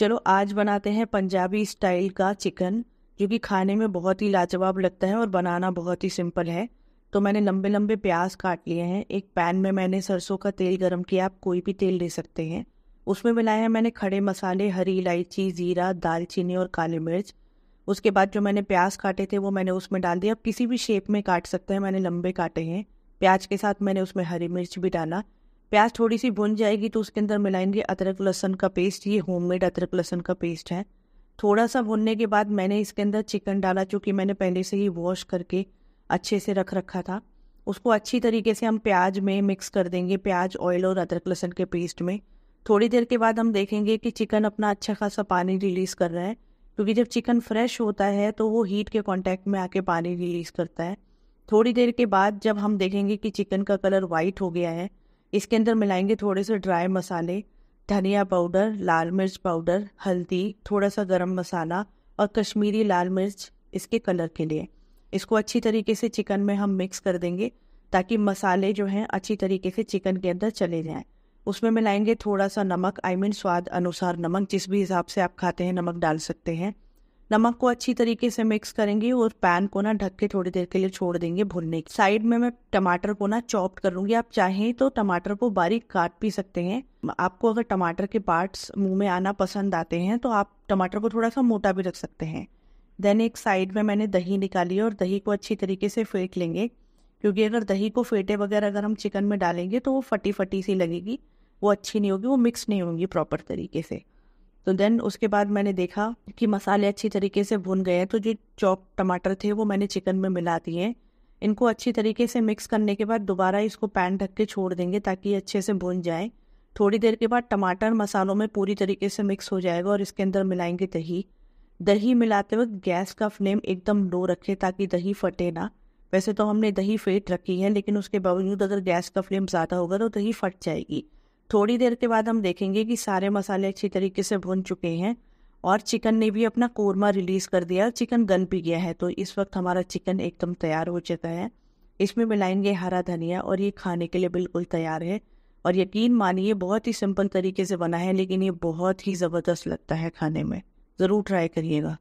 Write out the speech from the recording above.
चलो आज बनाते हैं पंजाबी स्टाइल का चिकन जो कि खाने में बहुत ही लाजवाब लगता है और बनाना बहुत ही सिंपल है तो मैंने लंबे लंबे प्याज काट लिए हैं एक पैन में मैंने सरसों का तेल गरम किया आप कोई भी तेल ले सकते हैं उसमें बनाया है मैंने खड़े मसाले हरी इलायची ज़ीरा दालचीनी और काली मिर्च उसके बाद जो मैंने प्याज काटे थे वो मैंने उसमें डाल दिया आप किसी भी शेप में काट सकते हैं मैंने लंबे काटे हैं प्याज के साथ मैंने उसमें हरी मिर्च भी डाला प्याज थोड़ी सी भुन जाएगी तो उसके अंदर मिलाएंगे अदरक लहसन का पेस्ट ये होममेड अदरक लहसन का पेस्ट है थोड़ा सा भुनने के बाद मैंने इसके अंदर चिकन डाला चूँकि मैंने पहले से ही वॉश करके अच्छे से रख रखा था उसको अच्छी तरीके से हम प्याज में मिक्स कर देंगे प्याज ऑयल और अदरक लहसन के पेस्ट में थोड़ी देर के बाद हम देखेंगे कि चिकन अपना अच्छा खासा पानी रिलीज़ कर रहा है क्योंकि जब चिकन फ्रेश होता है तो वो हीट के कांटेक्ट में आके पानी रिलीज़ करता है थोड़ी देर के बाद जब हम देखेंगे कि चिकन का कलर वाइट हो गया है इसके अंदर मिलाएंगे थोड़े से ड्राई मसाले धनिया पाउडर लाल मिर्च पाउडर हल्दी थोड़ा सा गरम मसाला और कश्मीरी लाल मिर्च इसके कलर के लिए इसको अच्छी तरीके से चिकन में हम मिक्स कर देंगे ताकि मसाले जो हैं अच्छी तरीके से चिकन के अंदर चले जाएँ उसमें मिलाएंगे थोड़ा सा नमक आई I मीन mean स्वाद अनुसार नमक जिस भी हिसाब से आप खाते हैं नमक डाल सकते हैं नमक को अच्छी तरीके से मिक्स करेंगे और पैन को ना ढक के थोड़ी देर के लिए छोड़ देंगे भुनने की साइड में मैं टमाटर को ना चॉप करूंगी आप चाहें तो टमाटर को बारीक काट भी सकते हैं आपको अगर टमाटर के पार्ट्स मुंह में आना पसंद आते हैं तो आप टमाटर को थोड़ा सा मोटा भी रख सकते हैं देन एक साइड में मैंने दही निकाली और दही को अच्छी तरीके से फेंट लेंगे क्योंकि अगर दही को फेंटे वगैरह अगर हम चिकन में डालेंगे तो वो फटी फटी सी लगेगी वो अच्छी नहीं होगी वो मिक्स नहीं होंगी प्रॉपर तरीके से तो देन उसके बाद मैंने देखा कि मसाले अच्छी तरीके से भुन गए हैं तो जो चॉप टमाटर थे वो मैंने चिकन में मिला दिए इनको अच्छी तरीके से मिक्स करने के बाद दोबारा इसको पैन ढक के छोड़ देंगे ताकि अच्छे से भुन जाए थोड़ी देर के बाद टमाटर मसालों में पूरी तरीके से मिक्स हो जाएगा और इसके अंदर मिलाएंगे दही दही मिलाते वक्त गैस का फ्लेम एकदम लो रखें ताकि दही फटे ना वैसे तो हमने दही फेट रखी है लेकिन उसके बावजूद अगर गैस का फ्लेम ज़्यादा होगा तो दही फट जाएगी थोड़ी देर के बाद हम देखेंगे कि सारे मसाले अच्छी तरीके से भुन चुके हैं और चिकन ने भी अपना कोरमा रिलीज़ कर दिया और चिकन गन भी गया है तो इस वक्त हमारा चिकन एकदम तैयार हो चुका है इसमें मिलाएंगे हरा धनिया और ये खाने के लिए बिल्कुल तैयार है और यकीन मानिए बहुत ही सिंपल तरीके से बना है लेकिन ये बहुत ही ज़बरदस्त लगता है खाने में ज़रूर ट्राई करिएगा